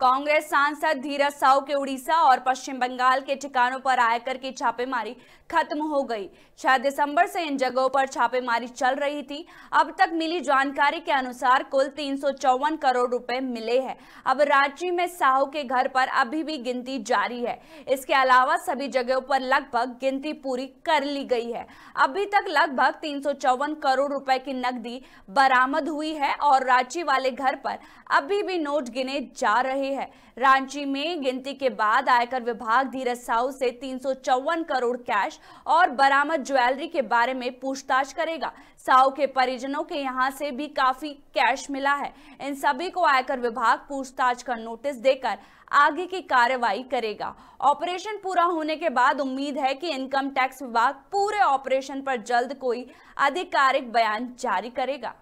कांग्रेस सांसद धीरज साहू के उड़ीसा और पश्चिम बंगाल के ठिकानों पर आयकर की छापेमारी खत्म हो गई 6 दिसंबर से इन जगहों पर छापेमारी चल रही थी अब तक मिली जानकारी के अनुसार कुल तीन करोड़ रुपए मिले हैं अब रांची में साहू के घर पर अभी भी गिनती जारी है इसके अलावा सभी जगहों पर लगभग गिनती पूरी कर ली गई है अभी तक लगभग तीन करोड़ रुपए की नकदी बरामद हुई है और रांची वाले घर पर अभी भी नोट गिने जा रहे रही है रांची में गिनती के बाद आयकर विभाग धीरज साहू से तीन करोड़ कैश और बरामद ज्वेलरी के बारे में पूछताछ करेगा साहू के परिजनों के यहां से भी काफी कैश मिला है इन सभी को आयकर विभाग पूछताछ का नोटिस देकर आगे की कार्रवाई करेगा ऑपरेशन पूरा होने के बाद उम्मीद है कि इनकम टैक्स विभाग पूरे ऑपरेशन पर जल्द कोई आधिकारिक बयान जारी करेगा